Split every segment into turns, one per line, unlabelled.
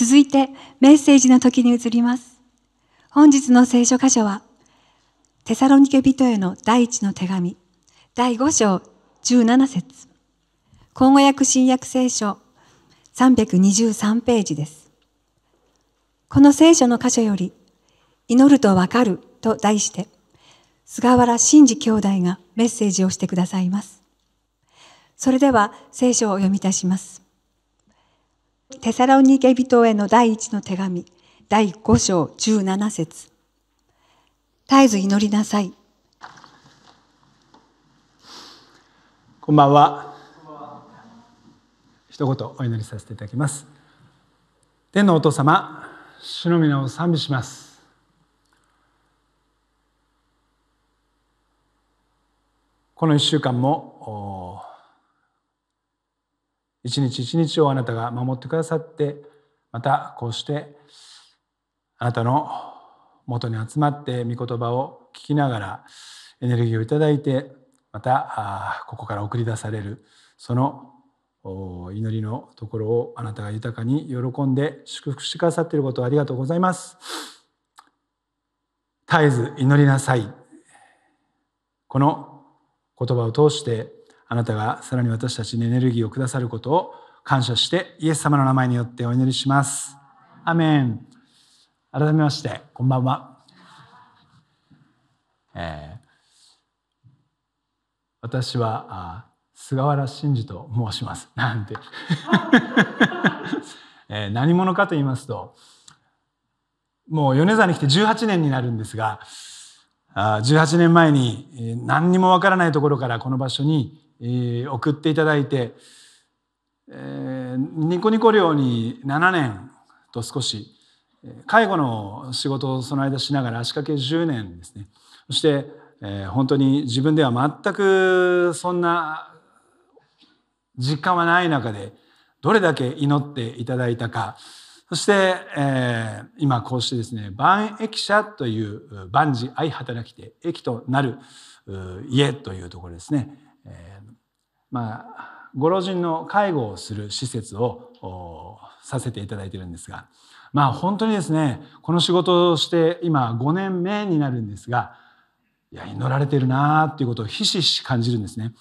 続いてメッセージの時に移ります。本日の聖書箇所は、テサロニケ人への第一の手紙、第5章17節口語訳新約聖書323ページです。この聖書の箇所より、祈るとわかると題して、菅原真嗣兄弟がメッセージをしてくださいます。それでは聖書を読み出します。テサロニケ人への第一の手紙、第五章十七節絶えず祈りなさい。こんばんは。一言お祈りさせていただきます。天のお父様、主の皆を賛美します。この1週間も一日一日をあなたが守ってくださってまたこうしてあなたの元に集まって御言葉を聞きながらエネルギーをいただいてまたここから送り出されるその祈りのところをあなたが豊かに喜んで祝福してくださっていることをありがとうございます。絶えず祈りなさいこの言葉を通してあなたがさらに私たちにエネルギーをくださることを感謝してイエス様の名前によってお祈りします。アメン改めましてこんばんは、えー、私はあ菅原真嗣と申しますなんて、えー、何者かと言いますともう米沢に来て18年になるんですがあ18年前に何にもわからないところからこの場所に送っていただいて、えニコニコ寮に7年と少し介護の仕事をその間しながら足掛け10年ですねそして、え本当に自分では全くそんな実感はない中でどれだけ祈っていただいたかそして、え今こうしてですね万駅舎という万事相働きて駅となる家というところですね、えまあ、ご老人の介護をする施設をさせていただいてるんですが、まあ、本当にですねこの仕事をして今5年目になるんですがいや祈られてるなっていうことをひしひし感じるんですね。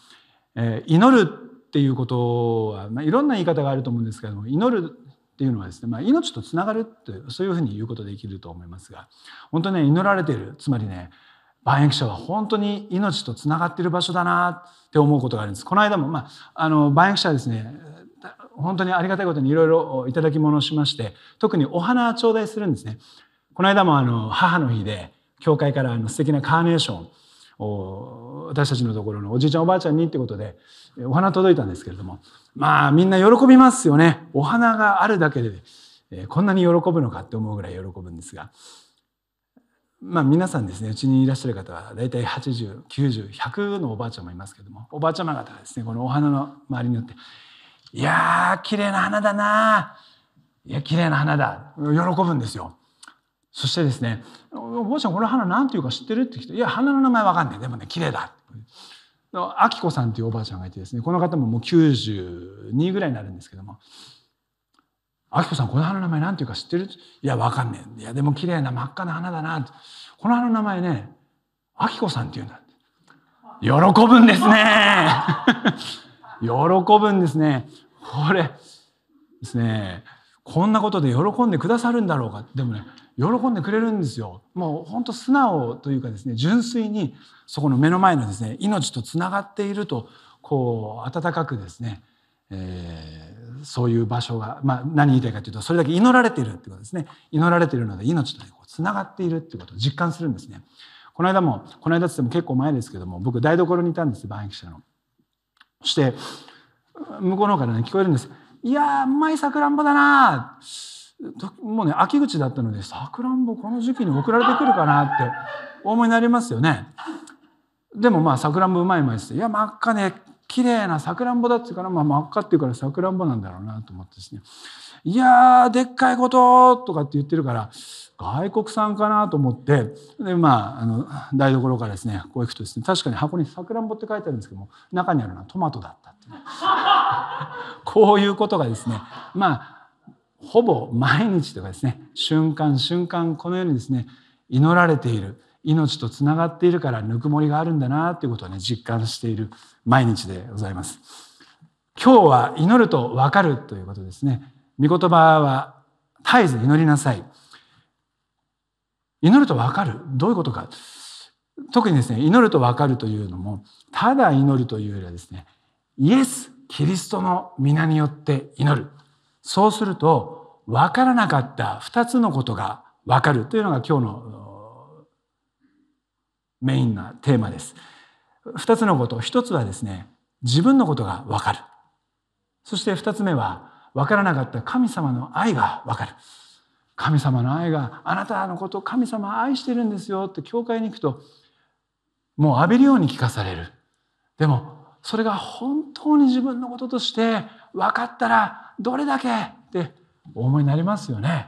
えー、祈るっていうことは、まあ、いろんな言い方があると思うんですけども祈るっていうのはですね、まあ、命とつながるってそういうふうに言うことできると思いますが本当ね祈られているつまりね万液者は本当に命とつながっている場所だなって思うことがあるんですこの間も、まあ、あの万記者はですね本当にありがたいことにいろいろいただき物をしまして特にお花頂戴するんですねこの間もあの母の日で教会からあの素敵なカーネーションを私たちのところのおじいちゃんおばあちゃんにってことでお花届いたんですけれどもまあみんな喜びますよねお花があるだけでこんなに喜ぶのかって思うぐらい喜ぶんですがまあ皆さんですねうちにいらっしゃる方は大体8090100のおばあちゃんもいますけどもおばあちゃま方はですねこのお花の周りによって「いやー綺麗な花だないや綺麗な花だ」喜ぶんですよ。そしてですね「おばあちゃんこの花何ていうか知ってる?」って聞いいや花の名前わかんないでもね綺麗だ」あきこさんというおばあちゃんがいてですねこの方ももう92ぐらいになるんですけどもあきこさん、この花の名前なんていうか知ってるいや、わかんねえ。いや、でも綺麗な真っ赤な花だな。この花の名前ね、あきこさんっていうんだ。喜ぶんですね。喜ぶんですね。これ、ですね。こんなことで喜んでくださるんだろうか。でもね、喜んでくれるんですよ。もう本当素直というかですね、純粋にそこの目の前のですね、命とつながっていると、こう、温かくですね、えー、そういう場所が、まあ、何言いたいかというとそれだけ祈られているってことですね祈られているので命とつながっているってことを実感するんですね。この間もこの間っつっても結構前ですけども僕台所にいたんです万駅者の。そして向こうの方からね聞こえるんです「いやうまいさくらんぼだな」もうね秋口だったので「さくらんぼこの時期に送られてくるかな」ってお思いになりますよね。でもまあさくらんぼうまいうまいっすいや真っ赤ね綺麗なさくらんぼだっていうから、まあ、真っ赤っていうからさくらんぼなんだろうなと思ってですね「いやーでっかいこと」とかって言ってるから外国産かなと思ってで、まあ、あの台所からですねこう行くとですね確かに箱にさくらんぼって書いてあるんですけども中にあるのはトマトだったっていう、ね、こういうことがですねまあほぼ毎日とかですね瞬間瞬間このようにですね祈られている命とつながっているからぬくもりがあるんだなということをね実感している毎日でございます。今日は祈るとわかるということですね。御言葉は絶えず祈りなさい。祈るとわかるどういうことか特にですね祈るとわかるというのもただ祈るというよりはですねイエス・キリストの皆によって祈るそうするとわからなかった2つのことがわかるというのが今日のメインなテーマです。2つのこと1つはですね自分のことが分かるそして2つ目は分からなかった神様の愛が分かる神様の愛があなたのことを神様愛してるんですよって教会に行くともう浴びるように聞かされるでもそれが本当に自分のこととして分かったらどれだけってお思いになりますよね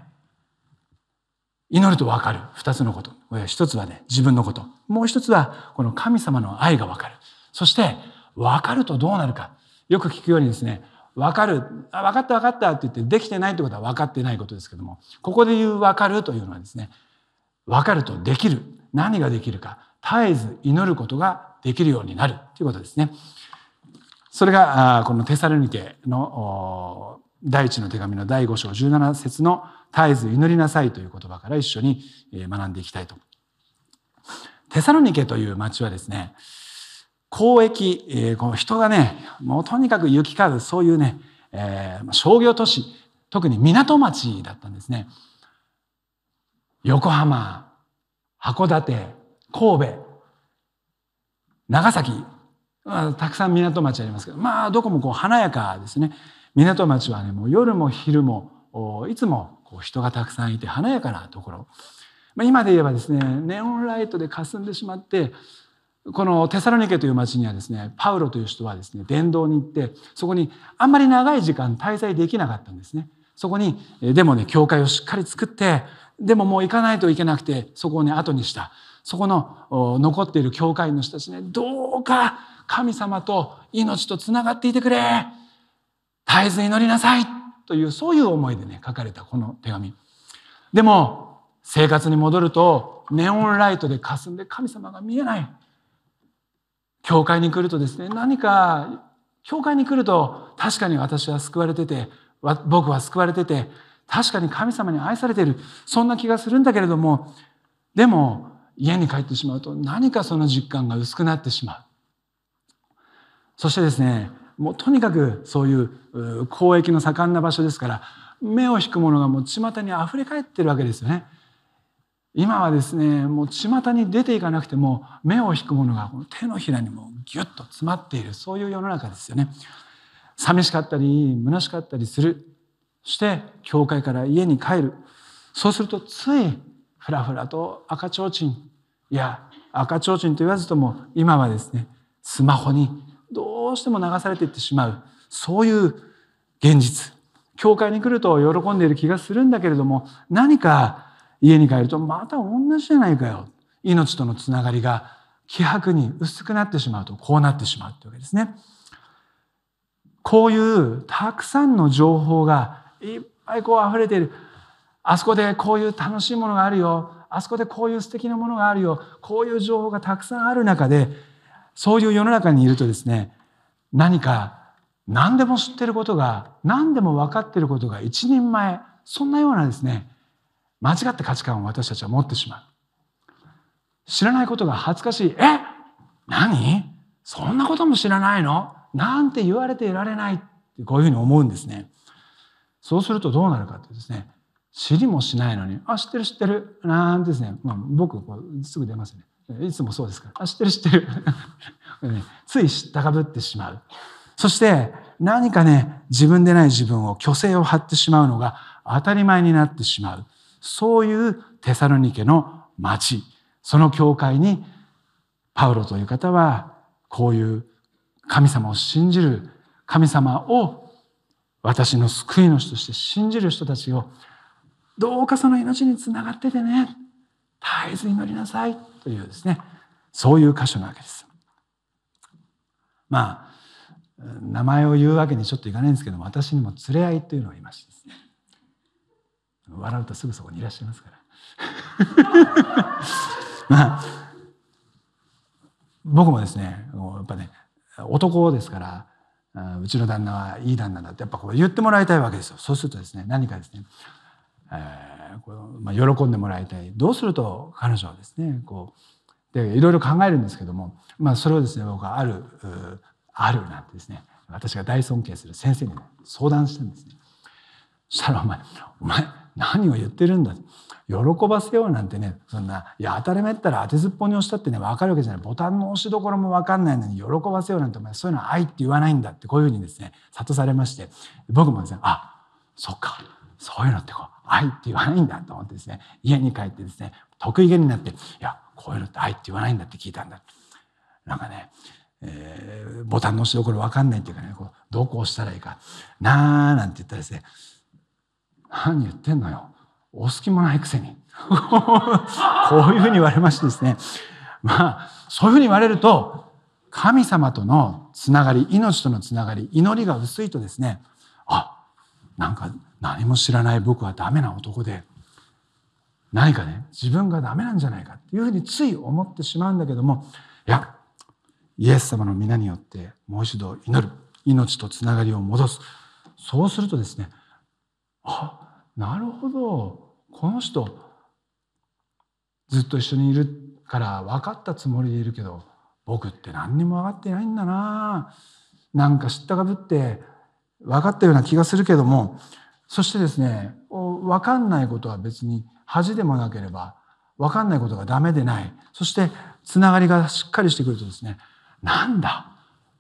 祈ると分かる2つのこと一つはね、自分のこと。もう一つは、この神様の愛がわかる。そして、わかるとどうなるか。よく聞くようにですね、わかる。あ、わかったわかったって言って、できてないってことは分かってないことですけども、ここで言うわかるというのはですね、わかるとできる。何ができるか。絶えず祈ることができるようになるということですね。それが、このテサルニケの第一の手紙の第5章17節の絶えず祈りなさいという言葉から一緒に学んでいきたいと。テサロニケという町はですね、交易、えー、この人がね、もうとにかく行き交う、そういうね、えー、商業都市、特に港町だったんですね。横浜、函館、神戸、長崎、たくさん港町ありますけど、まあ、どこもこう華やかですね。港町はね、もう夜も昼も、いつもこう人がたくさんいて華やかなところ、まあ、今で言えばですねネオンライトで霞んでしまってこのテサロニケという町にはですねパウロという人はですね殿堂に行ってそこにあんまり長い時間滞在できなかったんですね。そこにでもね教会をしっかり作ってでももう行かないといけなくてそこをね後にしたそこの残っている教会員の人たちねどうか神様と命とつながっていてくれ絶えず祈りなさいというそういう思いでね書かれたこの手紙でも生活に戻るとネオンライトで霞んで神様が見えない教会に来るとですね何か教会に来ると確かに私は救われてて僕は救われてて確かに神様に愛されているそんな気がするんだけれどもでも家に帰ってしまうと何かその実感が薄くなってしまうそしてですねもうとにかくそういう交易の盛んな場所ですから目を引くものがもう巷にあふれ返ってるわけですよね。今はですねもう巷に出ていかなくても目を引くものがこの手のひらにもギュッと詰まっているそういう世の中ですよね。寂しかったり虚しかったりするそして教会から家に帰るそうするとついふらふらと赤ちょうちんいや赤ちょうちんと言わずとも今はですねスマホにどうしても流されていってしまうそういう現実教会に来ると喜んでいる気がするんだけれども何か家に帰るとまた同じじゃないかよ命とのつながりが希薄に薄くなってしまうとこうなってしまうというわけですね。こういうたくさんの情報がいっぱいこう溢れている。あそこでこういう楽しいものがあるよ。あそこでこういう素敵なものがあるよ。こういう情報がたくさんある中で、そういう世の中にいるとですね、何か何でも知ってることが何でも分かってることが一人前そんなようなですね間違った価値観を私たちは持ってしまう知らないことが恥ずかしいえ何そんなことも知らないのなんて言われていられないってこういうふうに思うんですねそうするとどうなるかというですね知りもしないのに「あ知ってる知ってる」なんてですね、まあ、僕こうすぐ出ますねいつもそうですからあ知ってる知ってる つい高ぶってしまうそして何かね自分でない自分を虚勢を張ってしまうのが当たり前になってしまうそういうテサロニケの町その教会にパウロという方はこういう神様を信じる神様を私の救い主として信じる人たちをどうかその命につながっててね絶えず祈りなさいというですねそういう箇所なわけです。まあ名前を言うわけにちょっといかないんですけども私にも連れ合いというのがいましてですね笑うとすぐそこにいらっしゃいますから まあ僕もですねやっぱね男ですからうちの旦那はいい旦那だってやっぱこう言ってもらいたいわけですよそうするとですね何かですねえこまあ、喜んでもらいたいどうすると彼女はですねこうでいろいろ考えるんですけども、まあ、それをですね僕はあるあるなんてですね私が大尊敬する先生に、ね、相談したんですね。そしたらお前「お前何を言ってるんだ」喜ばせようなんてねそんないや当たり前ったら当てずっぽうに押したってね分かるわけじゃないボタンの押しどころも分かんないのに喜ばせようなんてお前そういうのは愛って言わないんだってこういうふうにですね諭されまして僕もですねあそっかそういうのってこう愛って言わないんだと思ってですね家に帰ってですね得意げになって「いやこういうのって愛って言わないんだ」って聞いたんだなんかね、えー、ボタンの押しどころ分かんないっていうかねこうどこ押したらいいか「なー」なんて言ったらですね「何言ってんのよ押す気もないくせに」こういうふうに言われましてですねまあそういうふうに言われると神様とのつながり命とのつながり祈りが薄いとですねあなんか何も知らない僕はダメな男で何かね自分がダメなんじゃないかっていうふうについ思ってしまうんだけどもいやイエス様の皆によってもう一度祈る命とつながりを戻すそうするとですねあなるほどこの人ずっと一緒にいるから分かったつもりでいるけど僕って何にも分かってないんだななんか知ったかぶって分かったような気がするけどもそしてですね、わかんないことは別に恥でもなければ、わかんないことがダメでない。そして、つながりがしっかりしてくるとですね、なんだ、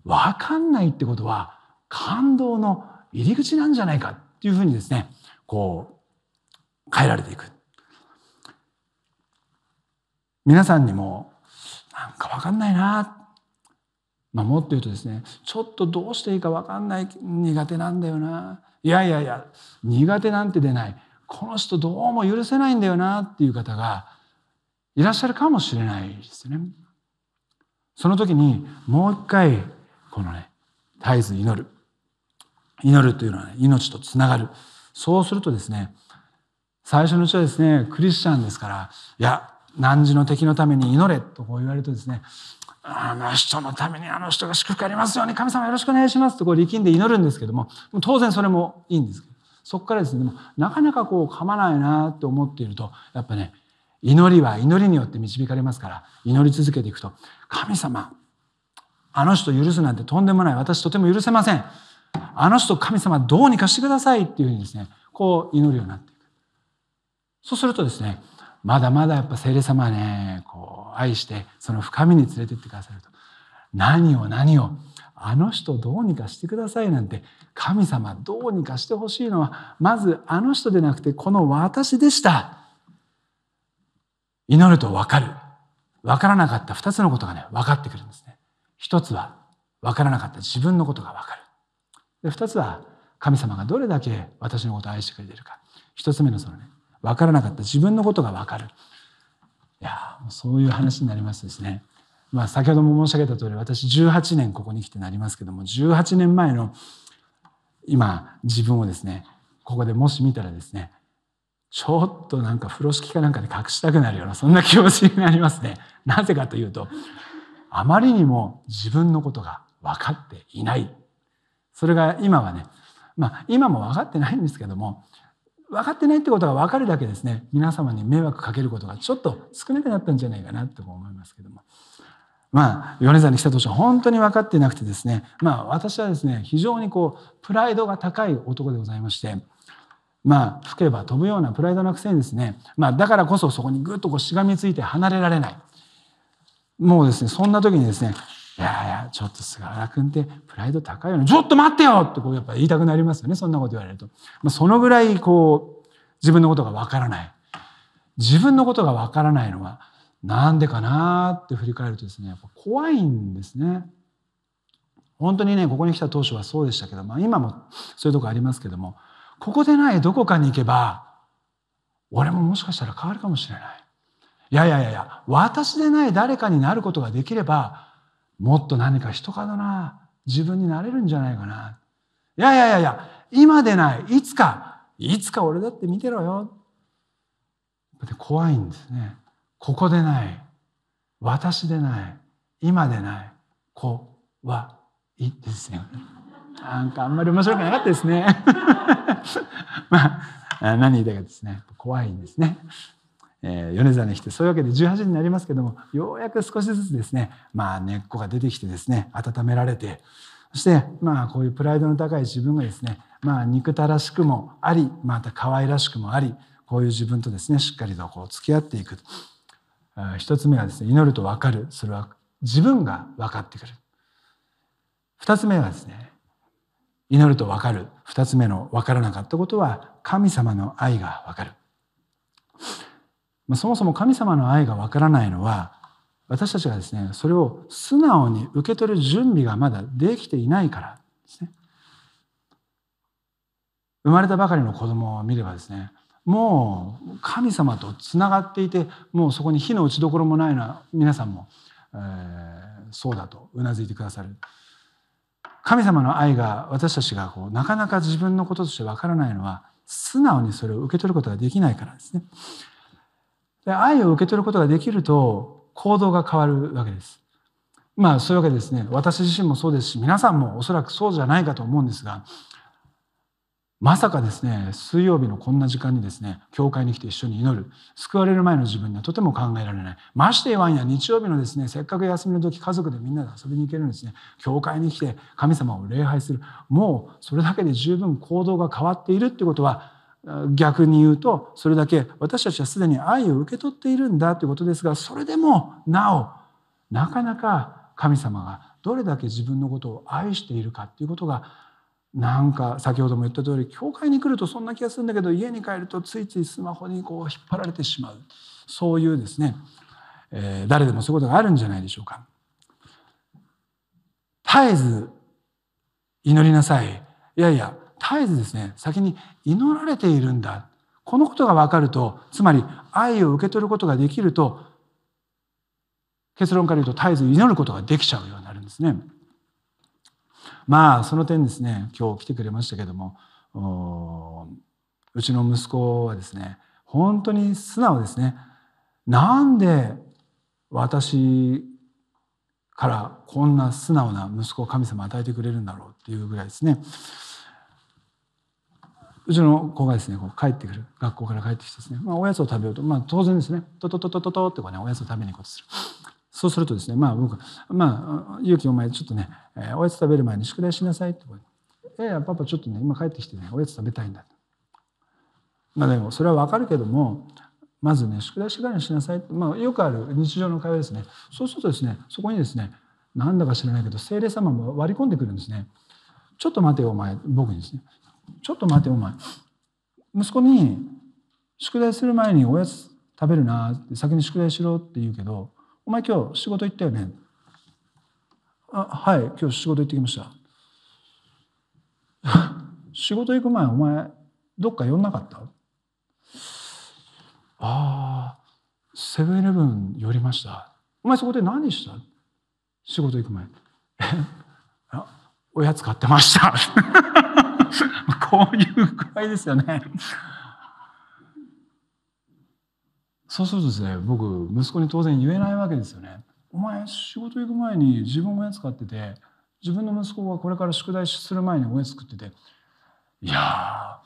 わかんないってことは感動の入り口なんじゃないかっていうふうにですね、こう、変えられていく。皆さんにも、なんかわかんないなまあ、もっと言うとですね、ちょっとどうしていいかわかんない苦手なんだよないやいやいや苦手なんて出ないこの人どうも許せないんだよなっていう方がいらっしゃるかもしれないですね。その時にもう一回このね絶えず祈る祈るというのは、ね、命とつながるそうするとですね最初のうちはですねクリスチャンですからいや何時の敵のために祈れとこう言われるとですねあの人のためにあの人が祝福ありますように神様よろしくお願いしますとこう力んで祈るんですけども当然それもいいんですけどそこからですねなかなかこう噛まないなと思っているとやっぱね祈りは祈りによって導かれますから祈り続けていくと神様あの人許すなんてとんでもない私とても許せませんあの人神様どうにかしてくださいっていうふうにですねこう祈るようになっていくそうするとですねまだまだやっぱ聖霊様はねこう愛してその深みに連れてってくださると何を何をあの人どうにかしてくださいなんて神様どうにかしてほしいのはまずあの人でなくてこの私でした祈ると分かる分からなかった2つのことがね分かってくるんですね1つは分からなかった自分のことが分かるで2つは神様がどれだけ私のことを愛してくれているか1つ目のそのね分からなかった自分のことが分かるいやそういう話になりますですね。まあ、先ほども申し上げた通り私18年ここに来てなりますけども18年前の今自分をですねここでもし見たらですねちょっとなんか風呂敷かなんかで隠したくなるようなそんな気持ちになりますね。なぜかというとあまりにも自分のことが分かっていないそれが今はねまあ今も分かってないんですけども分かってないってことが分かるだけですね皆様に迷惑かけることがちょっと少なくなったんじゃないかなと思いますけども。まあ、米沢に来た年は本当に分かってなくてですね、まあ、私はですね非常にこうプライドが高い男でございまして、まあ、吹けば飛ぶようなプライドのくせにですね、まあ、だからこそそこにぐっとこうしがみついて離れられないもうですねそんな時にですねいやいや、ちょっと菅原君ってプライド高いよね。ちょっと待ってよってこうやっぱ言いたくなりますよね。そんなこと言われると。まあ、そのぐらいこう、自分のことがわからない。自分のことがわからないのはなんでかなって振り返るとですね、やっぱ怖いんですね。本当にね、ここに来た当初はそうでしたけど、まあ今もそういうとこありますけども、ここでないどこかに行けば、俺ももしかしたら変わるかもしれない。いやいやいやいや、私でない誰かになることができれば、もっと何か人かだな。自分になれるんじゃないかな。いやいやいやいや、今でない。いつか。いつか俺だって見てろよ。怖いんですね。ここでない。私でない。今でない。こは、いですね。なんかあんまり面白くなかったですね。まあ、何言いたいかですね。怖いんですね。え米沢に来てそういうわけで18時になりますけどもようやく少しずつですね、まあ、根っこが出てきてですね温められてそしてまあこういうプライドの高い自分がですね、まあ、憎たらしくもありまた可愛らしくもありこういう自分とですねしっかりとこう付き合っていく一つ目はですね祈ると分かるそれは自分が分かってくる二つ目はですね祈ると分かる二つ目の分からなかったことは神様の愛が分かるまあ、そもそも神様の愛がわからないのは私たちがですねそれを素直に受け取る準備がまだできていないからですね。生まれたばかりの子供を見ればですねもう神様とつながっていてもうそこに火の打ちどころもないな皆さんも、えー、そうだとうなずいてくださる神様の愛が私たちがこうなかなか自分のこととしてわからないのは素直にそれを受け取ることができないからですねで愛を受け取ることができると行動が変わるわけです。まあそういうわけですね私自身もそうですし皆さんもおそらくそうじゃないかと思うんですがまさかですね水曜日のこんな時間にですね教会に来て一緒に祈る救われる前の自分にはとても考えられないましてはわんや日曜日のですねせっかく休みの時家族でみんなで遊びに行けるんですね教会に来て神様を礼拝するもうそれだけで十分行動が変わっているってことは逆に言うとそれだけ私たちはすでに愛を受け取っているんだということですがそれでもなおなかなか神様がどれだけ自分のことを愛しているかということがなんか先ほども言った通り教会に来るとそんな気がするんだけど家に帰るとついついスマホにこう引っ張られてしまうそういうですね、えー、誰でもそういうことがあるんじゃないでしょうか。絶えず祈りなさいいやいや絶えずですね先に祈られているんだこのことが分かるとつまり愛を受け取ることができると結論から言うと絶えず祈ることができちゃうようになるんですね。まあその点ですね今日来てくれましたけどもうちの息子はですね本当に素直ですね。なんで私からこんな素直な息子を神様与えてくれるんだろうっていうぐらいですね。うちの子がですねこう帰ってくる学校から帰ってきてですね、まあ、おやつを食べようと、まあ、当然ですねトトトトトトってこう、ね、おやつを食べに行こうとするそうするとですねまあ僕まあ勇気お前ちょっとね、えー、おやつ食べる前に宿題しなさいってこういやいやパパちょっとね今帰ってきてねおやつ食べたいんだまあでもそれはわかるけどもまずね宿題しかりにしなさいまあ、よくある日常の会話ですねそうするとですねそこにですねなんだか知らないけど精霊様も割り込んでくるんですね。ちょっと待てよお前僕にですねちょっと待てお前息子に宿題する前におやつ食べるなって先に宿題しろって言うけどお前今日仕事行ったよねあはい今日仕事行ってきました 仕事行く前お前どっか寄んなかったああセブンイレブン寄りましたお前そこで何した仕事行く前 おやつ買ってました こういう具合ですよね。そうするとですね、僕、息子に当然言えないわけですよね。お前、仕事行く前に自分おやつ買ってて、自分の息子がこれから宿題する前におやつってて、いや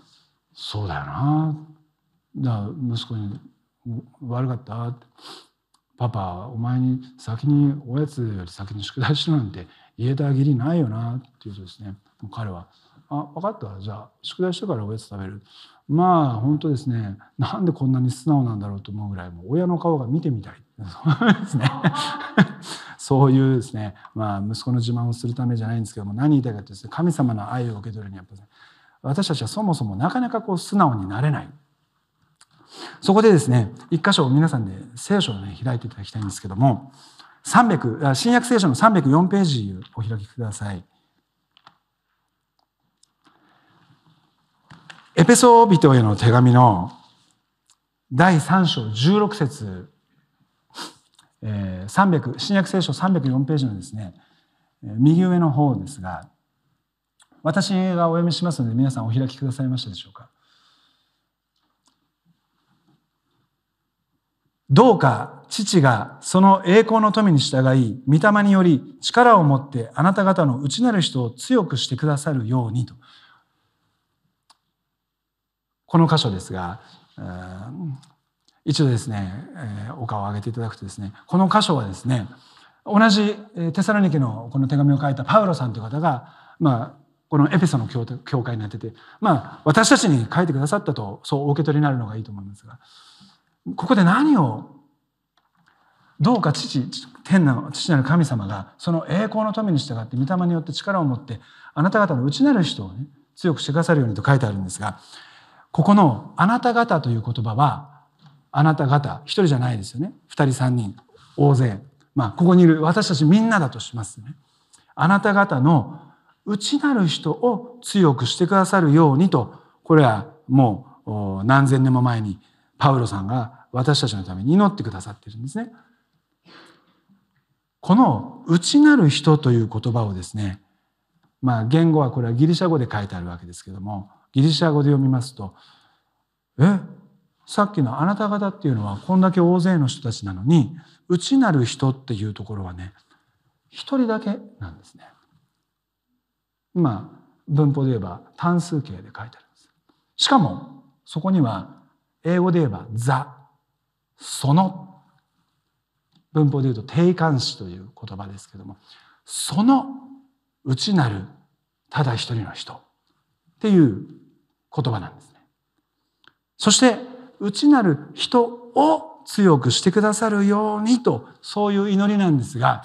そうだよな。だ息子に悪かったってパパお前に先におやつより先に宿題しろなんて言えた義理ないよなっていうとですね彼はあ分かったじゃあ宿題してからおやつ食べるまあ本当ですねなんでこんなに素直なんだろうと思うぐらいもう親の顔が見てみたいそういうですね、まあ、息子の自慢をするためじゃないんですけども何言いたいかというと、ね、神様の愛を受け取るにはやっぱ、私たちはそもそもなかなかこう素直になれないそこでですね一箇所皆さんで、聖書を、ね、開いていただきたいんですけども300新約聖書の304ページをお開きください。エペソ人への手紙の第3章16節、えー、300新約聖書304ページのですね右上の方ですが私がお読みしますので皆さんお開きくださいましたでしょうかどうか父がその栄光の富に従い、御霊により力を持ってあなた方の内なる人を強くしてくださるようにと。この箇所ですが、一度ですね、お顔を上げていただくとですね、この箇所はですね、同じテサロニケのこの手紙を書いたパウロさんという方が、まあ、このエペソの教会になってて、まあ、私たちに書いてくださったと、そうお受け取りになるのがいいと思いますが、ここで何を、どうか父、天の父なる神様が、その栄光の富に従って、御霊によって力を持って、あなた方の内なる人をね、強くしてくださるようにと書いてあるんですが、ここのあなた方という言葉は、あなた方、一人じゃないですよね。二人三人、大勢。まあ、ここにいる私たちみんなだとしますね。あなた方の内なる人を強くしてくださるようにと、これはもう何千年も前にパウロさんが私たちのために祈ってくださってるんですね。この内なる人という言葉をですね、まあ言語はこれはギリシャ語で書いてあるわけですけども、ギリシャ語で読みますと「えさっきのあなた方っていうのはこんだけ大勢の人たちなのに内なる人っていうところはね一人だけなんですね。今文法で言えば単数形で書いてあるんです。しかもそこには英語で言えば「ザ」「その」文法で言うと定冠詞という言葉ですけどもその内なるただ一人の人っていう言葉なんですね。そして内なる人を強くしてくださるようにとそういう祈りなんですが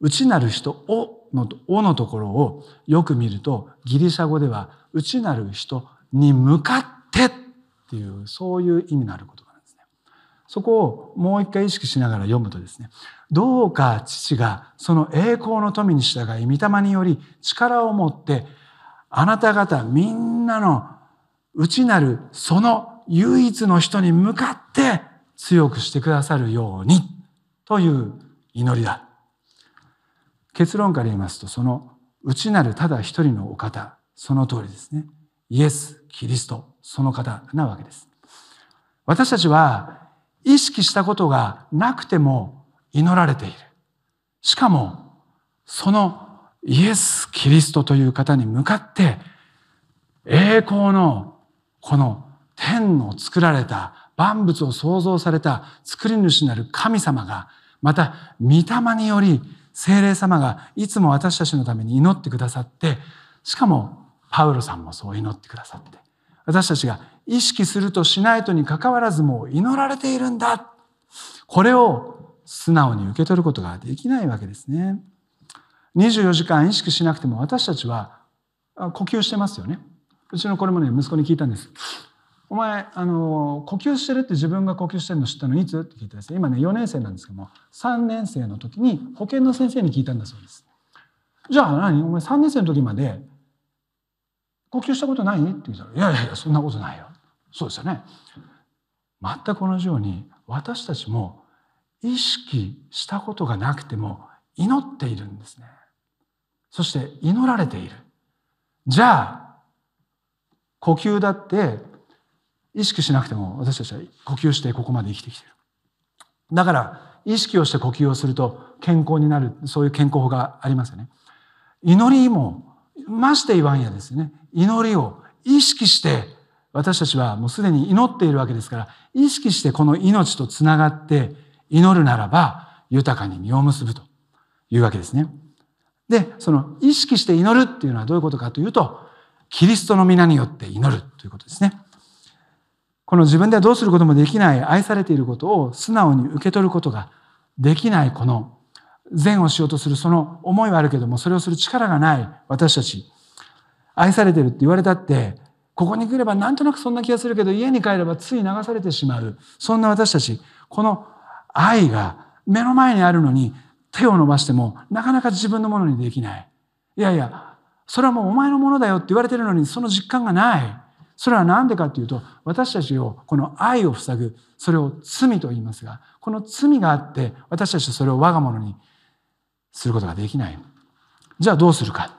内なる人をの「お」のところをよく見るとギリシャ語では内なる人に向かってっていうそういう意味のある言葉なんですね。そこをもう一回意識しながら読むとですねどうか父がその栄光の富に従い御霊により力を持ってあなた方みんなの内なるその唯一の人に向かって強くしてくださるようにという祈りだ。結論から言いますと、その内なるただ一人のお方、その通りですね。イエス・キリスト、その方なわけです。私たちは意識したことがなくても祈られている。しかも、そのイエス・キリストという方に向かって栄光のこの天の作られた万物を創造された作り主なる神様がまた御霊により精霊様がいつも私たちのために祈ってくださってしかもパウロさんもそう祈ってくださって私たちが意識するとしないとにかかわらずもう祈られているんだこれを素直に受け取ることができないわけですね。24時間意識しなくても私たちは呼吸してますよね。うちのこれもね、息子に聞いたんです。お前、あの、呼吸してるって自分が呼吸してるの知ったのいつって聞いたんです今ね、4年生なんですけども、3年生の時に保健の先生に聞いたんだそうです。じゃあ何お前3年生の時まで呼吸したことないって言ったら、いやいやいや、そんなことないよ。そうですよね。全く同じように、私たちも意識したことがなくても祈っているんですね。そして祈られている。じゃあ、呼吸だって意識しなくても私たちは呼吸してここまで生きてきてる。だから意識をして呼吸をすると健康になる、そういう健康法がありますよね。祈りも、まして言わんやですね。祈りを意識して私たちはもうすでに祈っているわけですから、意識してこの命とつながって祈るならば豊かに実を結ぶというわけですね。で、その意識して祈るっていうのはどういうことかというと、キリストの皆によって祈るということですね。この自分ではどうすることもできない愛されていることを素直に受け取ることができないこの善をしようとするその思いはあるけどもそれをする力がない私たち愛されてるって言われたってここに来ればなんとなくそんな気がするけど家に帰ればつい流されてしまうそんな私たちこの愛が目の前にあるのに手を伸ばしてもなかなか自分のものにできない。いやいや、それはもうお前のものだよって言われてるのにその実感がない。それは何でかっていうと私たちをこの愛を塞ぐそれを罪と言いますがこの罪があって私たちはそれを我が物にすることができないじゃあどうするか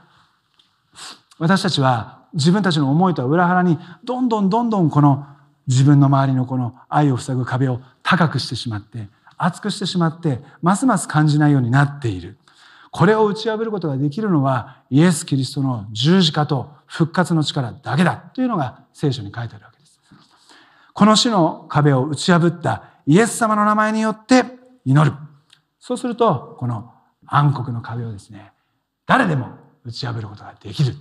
私たちは自分たちの思いとは裏腹にどんどんどんどんこの自分の周りのこの愛を塞ぐ壁を高くしてしまって厚くしてしまってますます感じないようになっているこれを打ち破ることができるのはイエス・キリストの十字架と復活の力だけだというのが聖書に書いてあるわけですこの死の壁を打ち破ったイエス様の名前によって祈るそうするとこの暗黒の壁をですね誰でも打ち破ることができる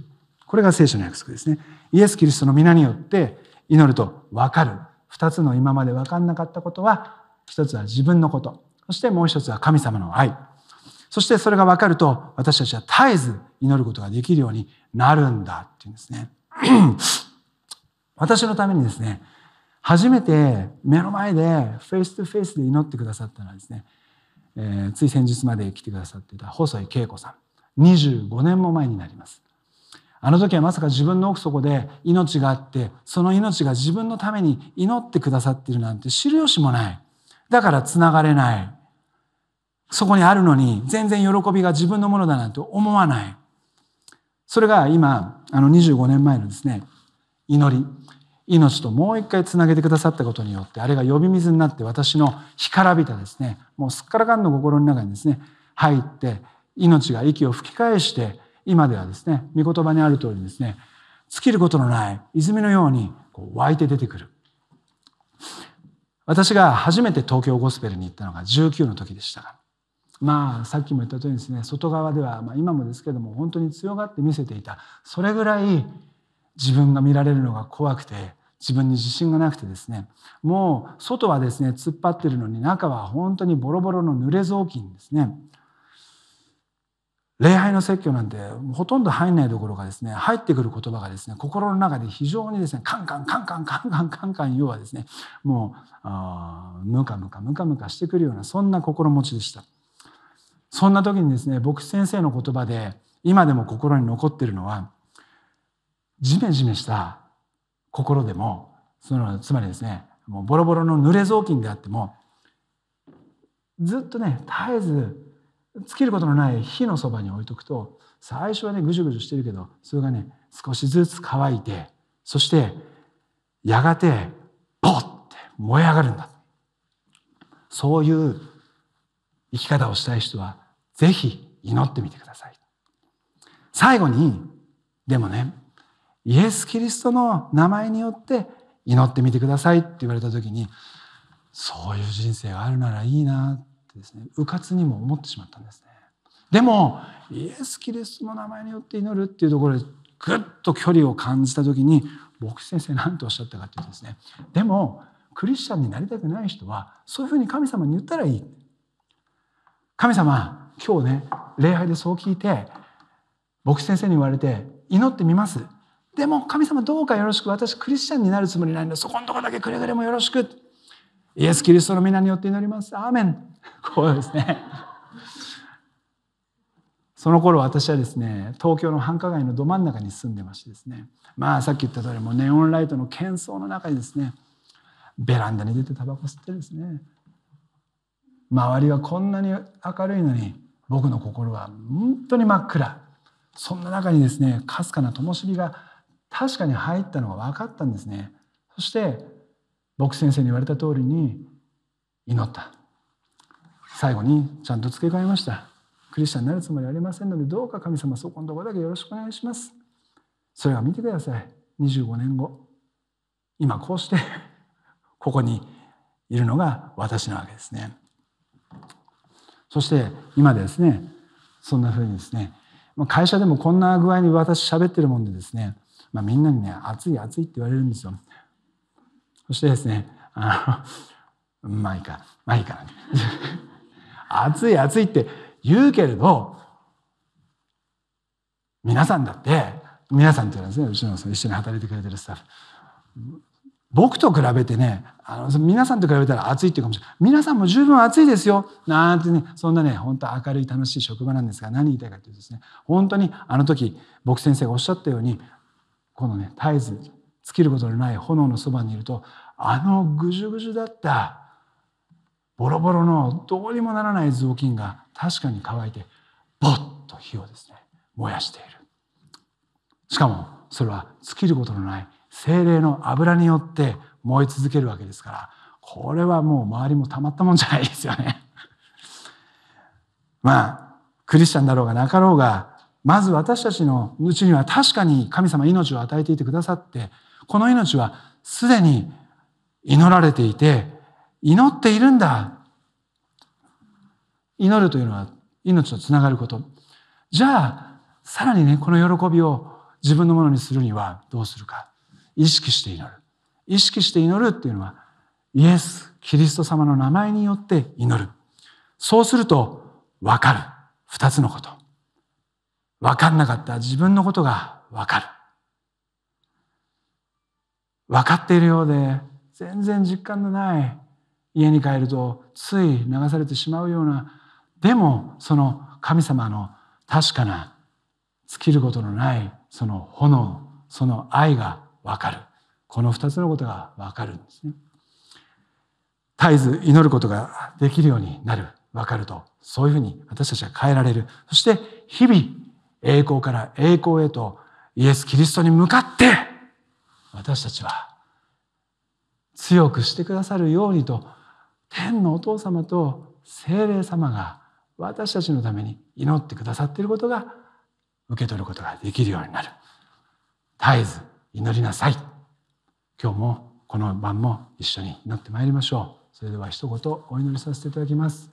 これが聖書の約束ですねイエス・キリストの皆によって祈ると分かる2つの今まで分かんなかったことは一つは自分のことそしてもう一つは神様の愛そしてそれが分かると私たちは絶えず祈ることができるようになるんだっていうんですね 私のためにですね初めて目の前でフェイストゥフェイスで祈ってくださったのはですね、えー、つい先日まで来てくださっていた細井恵子さん25年も前になりますあの時はまさか自分の奥底で命があってその命が自分のために祈ってくださっているなんて知る由もないだから繋がれない。そこにあるのに、全然喜びが自分のものだなんて思わない。それが今、あの25年前のですね、祈り。命ともう一回つなげてくださったことによって、あれが呼び水になって私の干からびたですね、もうすっからかんの心の中にですね、入って、命が息を吹き返して、今ではですね、御言葉にある通りですね、尽きることのない泉のようにこう湧いて出てくる。私が初めて東京ゴスペルに行ったのが19の時でしたがまあさっきも言った通りですね外側では、まあ、今もですけども本当に強がって見せていたそれぐらい自分が見られるのが怖くて自分に自信がなくてですねもう外はですね突っ張ってるのに中は本当にボロボロの濡れ雑巾ですね礼拝の説教なんてほとんど入んないどころがですね入ってくる言葉がですね心の中で非常にですねカンカンカンカンカンカンカンカン要はですねもうあムカムカムカムカしてくるようなそんな心持ちでしたそんな時にですね牧師先生の言葉で今でも心に残ってるのはジメジメした心でもそのつまりですねもうボロボロの濡れ雑巾であってもずっとね絶えず尽きることのない火のそばに置いとくと最初はねぐじゅぐじゅしてるけどそれがね少しずつ乾いてそしてやがてボッて燃え上がるんだそういう生き方をしたい人はぜひ祈ってみてください最後にでもねイエス・キリストの名前によって祈ってみてくださいって言われた時にそういう人生があるならいいなですね迂闊にも思ってしまったんですねでもイエス・キリストの名前によって祈るっていうところでぐっと距離を感じた時に牧師先生何ておっしゃったかというとですねでもクリスチャンになりたくない人はそういうふうに神様に言ったらいい神様今日ね礼拝でそう聞いて牧師先生に言われて祈ってみますでも神様どうかよろしく私クリスチャンになるつもりないんでそこのとこだけくれぐれもよろしくイエス・キリストの皆によって祈ります。アーメン。こうですね。その頃私はですね東京の繁華街のど真ん中に住んでましてですねまあさっき言った通りもネオンライトの喧騒の中にですねベランダに出てタバコ吸ってですね周りはこんなに明るいのに僕の心は本当に真っ暗そんな中にですねかすかな灯火が確かに入ったのが分かったんですねそして僕先生に言われた通りに祈った最後にちゃんと付け替えましたクリスチャンになるつもりはありませんのでどうか神様そこのとこだけよろしくお願いしますそれは見てください25年後今こうしてここにいるのが私なわけですねそして今ですねそんな風にですね会社でもこんな具合に私喋ってるもんでですね、まあ、みんなにね「熱い熱い」って言われるんですよそしてですね、あの、まあいいか、まあいいかな。暑い暑いって言うけれど、皆さんだって、皆さんっていうのはですね、うちの一緒に働いてくれてるスタッフ。僕と比べてね、あの皆さんと比べたら暑いっていうかもしれない。皆さんも十分暑いですよ。なんてね、そんなね、本当明るい楽しい職場なんですが、何言いたいかというとですね、本当にあの時、僕先生がおっしゃったように、このね、絶えず尽きることのない炎のそばにいるとあのぐじゅぐじゅだったボロボロのどうにもならない雑巾が確かに乾いてぼっと火をですね燃やしているしかもそれは尽きることのない精霊の油によって燃え続けるわけですからこれはもう周りもたまったもんじゃないですよね まあクリスチャンだろうがなかろうがまず私たちのうちには確かに神様命を与えていてくださってこの命はすでに祈られていて、祈っているんだ。祈るというのは命とつながること。じゃあ、さらにね、この喜びを自分のものにするにはどうするか。意識して祈る。意識して祈るっていうのは、イエス・キリスト様の名前によって祈る。そうすると、わかる。二つのこと。わかんなかった自分のことがわかる。分かっているようで全然実感のない家に帰るとつい流されてしまうようなでもその神様の確かな尽きることのないその炎その愛が分かるこの2つのことが分かるんですね。絶えず祈ることができるようになる分かるとそういうふうに私たちは変えられるそして日々栄光から栄光へとイエス・キリストに向かって私たちは強くしてくださるようにと天のお父様と精霊様が私たちのために祈ってくださっていることが受け取ることができるようになる絶えず祈りなさい今日もこの晩も一緒に祈ってまいりましょうそれでは一言お祈りさせていただきます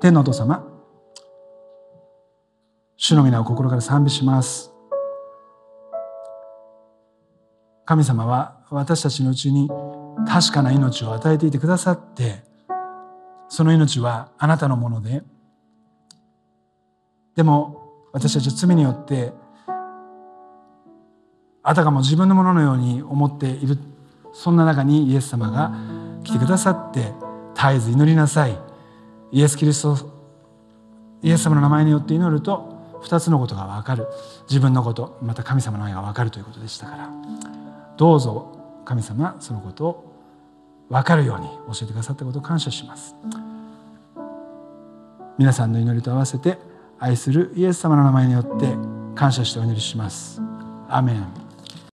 天のお父様主の皆を心から賛美します神様は私たちのうちに確かな命を与えていてくださってその命はあなたのものででも私たちは罪によってあたかも自分のもののように思っているそんな中にイエス様が来てくださって絶えず祈りなさいイエス・キリストイエス様の名前によって祈ると2つのことが分かる自分のことまた神様の愛が分かるということでしたから。どうぞ神様そのことを分かるように教えてくださったことを感謝します皆さんの祈りと合わせて愛するイエス様の名前によって感謝してお祈りしますアメン